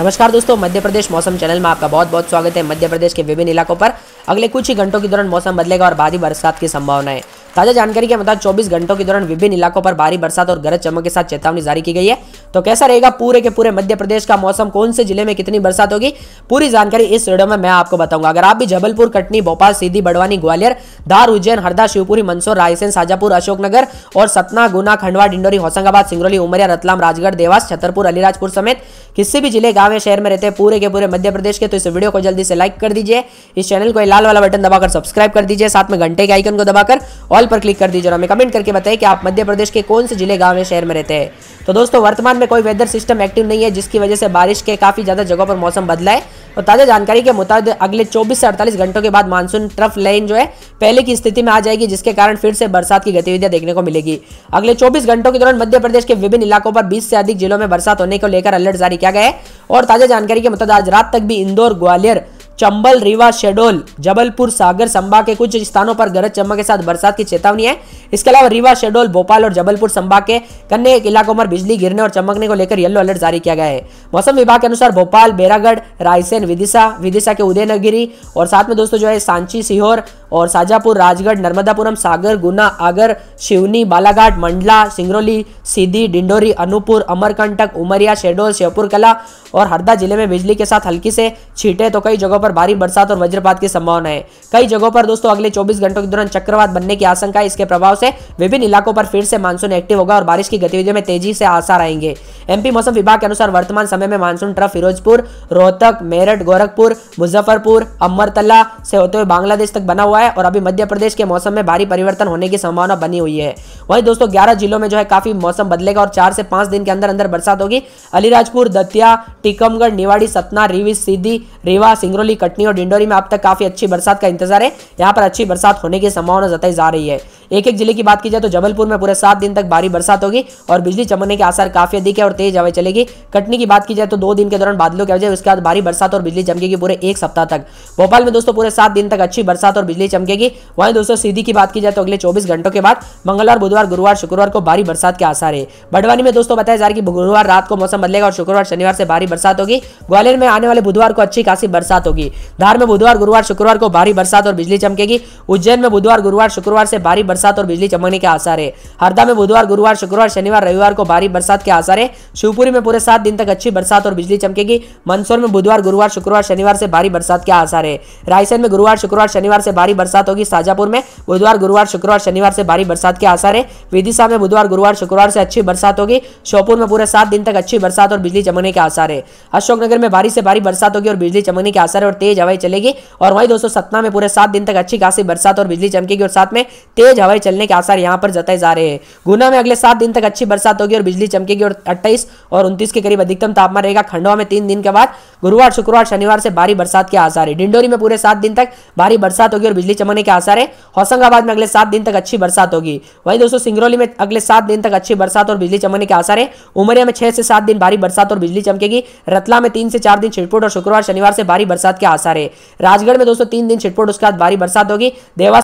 नमस्कार दोस्तों मध्य प्रदेश मौसम चैनल में आपका बहुत बहुत स्वागत है मध्य प्रदेश के विभिन्न इलाकों पर अगले कुछ ही घंटों के दौरान मौसम बदलेगा और भारी बरसात की संभावना है ताज़ा जानकारी के मुताबिक चौबीस घंटों के दौरान विभिन्न इलाकों पर भारी बरसात और गरज चमक के साथ चेतावनी जारी की गई है तो कैसा रहेगा पूरे के पूरे मध्य प्रदेश का मौसम कौन से जिले में कितनी बरसात होगी पूरी जानकारी इस वीडियो में मैं आपको बताऊंगा अगर आप भी जबलपुर कटनी भोपाल सीधी बड़वानी ग्वालियर धार उज्जैन हरदा शिवपुरी मंदसौर रायसेन शाजापुर अशोकनगर और सतना गुना खंडवा डिंडोरी होशंगाबाद सिंगरौली उमरिया रतलाम राजगढ़ देवास छतरपुर अलीराजपुर समेत किसी भी जिले गांव या शहर में रहते पूरे के पूरे मध्य प्रदेश के तो इस वीडियो को जल्दी से लाइक कर दीजिए इस चैनल को लाल वाला बटन दबाकर सब्सक्राइब कर दीजिए साथ में घंटे के आइकन को दबाकर और ऑल पर क्लिक कर दीजिए और हमें कमेंट करके बताइए कि आप मध्य प्रदेश के कौन से जिले गांव या शहर में रहते हैं तो दोस्तों वर्तमान में कोई वेदर सिस्टम एक्टिव नहीं है जिसकी वजह से बारिश के काफ़ी ज़्यादा जगहों पर मौसम बदला है और ताज़ा जानकारी के मुताबिक अगले चौबीस से अड़तालीस घंटों के बाद मानसून ट्रफ लाइन जो है पहले की स्थिति में आ जाएगी जिसके कारण फिर से बरसात की गतिविधियां देखने को मिलेगी अगले चौबीस घंटों के दौरान मध्य प्रदेश के विभिन्न इलाकों पर बीस से अधिक जिलों में बरसात होने को लेकर अलर्ट जारी किया गया है और ताज़ा जानकारी के मुताबिक आज रात तक भी इंदौर ग्वालियर चंबल रीवा शेडोल जबलपुर सागर संभा के कुछ स्थानों पर गरज चमक के साथ बरसात की चेतावनी है इसके अलावा रीवा शेडोल भोपाल और जबलपुर संभाग के कन्ने इलाकों पर बिजली गिरने और चमकने को लेकर येलो अलर्ट जारी किया गया है मौसम विभाग के अनुसार भोपाल बेरागढ़ रायसेन विदिशा विदिशा के उदयनगिरी और साथ में दोस्तों जो है सांची सीहोर और शाजापुर राजगढ़ नर्मदापुरम सागर गुना आगर शिवनी बालाघाट मंडला सिंगरौली सीधी डिंडोरी अनूपपुर अमरकंटक उमरिया शेडोल श्योपुर कला और हरदा जिले में बिजली के साथ हल्की से छीटे तो कई जगहों पर भारी बरसात और वज्रपात की संभावना है कई जगहों पर दोस्तों अगले चौबीस घंटों के दौरान चक्रवात बनने की आशंका है इसके प्रभाव से विभिन्न इलाकों पर फिर से मानसून एक्टिव होगा और बारिश की गतिविधियों में तेजी से आसार आएंगे एमपी मौसम विभाग के अनुसार वर्तमान समय में मानसून ट्रफ फिरोजपुर रोहतक मेरठ गोरखपुर मुजफ्फरपुर अमरतला से होते हुए बांग्लादेश तक बना हुआ है और अभी मध्य प्रदेश के मौसम में भारी परिवर्तन होने की संभावना बनी हुई है वही दोस्तों ग्यारह जिलों में जो है काफी मौसम बदलेगा और चार से पांच दिन के अंदर अंदर बरसात होगी अलीराजपुर दतिया टीकमगढ़ निवाड़ी सतना रीवी सीधी रीवा सिंगरौली कटनी और डिंडोरी में अब तक काफी अच्छी बरसात का इंतजार है यहाँ पर अच्छी बरसात होने की संभावना जताई जा रही है एक एक जिले की बात की जाए तो जबलपुर में पूरे सात दिन तक भारी बरसात होगी और बिजली चमकने के आसार काफी अधिक है और तेज हवा चलेगी कटनी की बात की जाए तो दो दिन के दौरान बादलों की वजह उसके बाद भारी बरसात और बिजली चमकेगी पूरे एक सप्ताह तक भोपाल में दोस्तों पूरे सात दिन तक अच्छी बरसात और बिजली चमकेगी वहीं दोस्तों सीधी की बात की जाए तो अगले चौबीस घंटों के बाद मंगलवार बुधवार गुरुवार शुक्रवार को भारी बरसात के आसार है बड़वानी में दोस्तों बताया जा रहा है कि गुरुवार रात को मौसम बदलेगा और शुक्रवार शनिवार से भारी बरसात होगी ग्वालियर में आने वाले बुधवार को अच्छी खासी बरसात होगी धार में बुधवार गुरुवार शुक्रवार को भारी बरसात और बिजली चमकेगी उज्जैन में बुधवार गुरुवार शुक्रवार से भारी बरसात और बिजली चमकने के आसार है हरदा में बुधवार गुरुवार शुक्रवार शनिवार रविवार को भारी बरसात के आसार है शिवपुरी में पूरे सात दिन तक अच्छी बरसात और बिजली चमकेगी मंदसौर में बुधवार गुरुवार शुक्रवार शनिवार से भारी बरसात के आसार है रायसेन में गुरुवार शुक्रवार शनिवार से भारी बरसात होगी शाजापुर में बुधवार गुरुवार शुक्रवार शनिवार से भारी बरसात के आसार है विदिशा में बुधवार गुरुवार शुक्रवार से अच्छी बरसात होगी शोपुर में पूरे सात दिन तक अच्छी बरसात और बिजली चमकने के आसार है अशोकनगर में भारी से भारी बरसात होगी और बिजली चमकने के आसार है और तेज हवाई चलेगी और वहीं दोस्तों सतना में पूरे सात दिन तक अच्छी खासी बरसात और बिजली चमकेगी और साथ में तेज हवाएं चलने के आसार यहाँ पर जताए जा रहे हैं गुना में अगले सात दिन तक अच्छी बरसात होगी और बिजली चमकेगी और अट्ठाईस और उनतीस के करीब अधिकतम तापमान रहेगा खंडवा में तीन दिन के बाद गुरुवार शुक्रवार शनिवार से भारी बरसात के आसार है डिंडोरी में पूरे सात दिन तक भारी बरसात होगी और बिजली चमकने के आसार है होशंगाबाद में अगले सात दिन तक अच्छी बरसात होगी वही दोस्तों सिंगरौली में अगले सात दिन तक अच्छी बरसात और बिजली चमकने के आसार है उमरिया में छह से सात दिन भारी बरसात और बिजली चमकेगी रतला में तीन से चार दिन छिटपुट और शुक्रवार शनिवार से भारी बरसात के आसार है राजगढ़ में दोस्तों तीन दिन छिटपुट उसके बाद भारी बरसात होगी देवास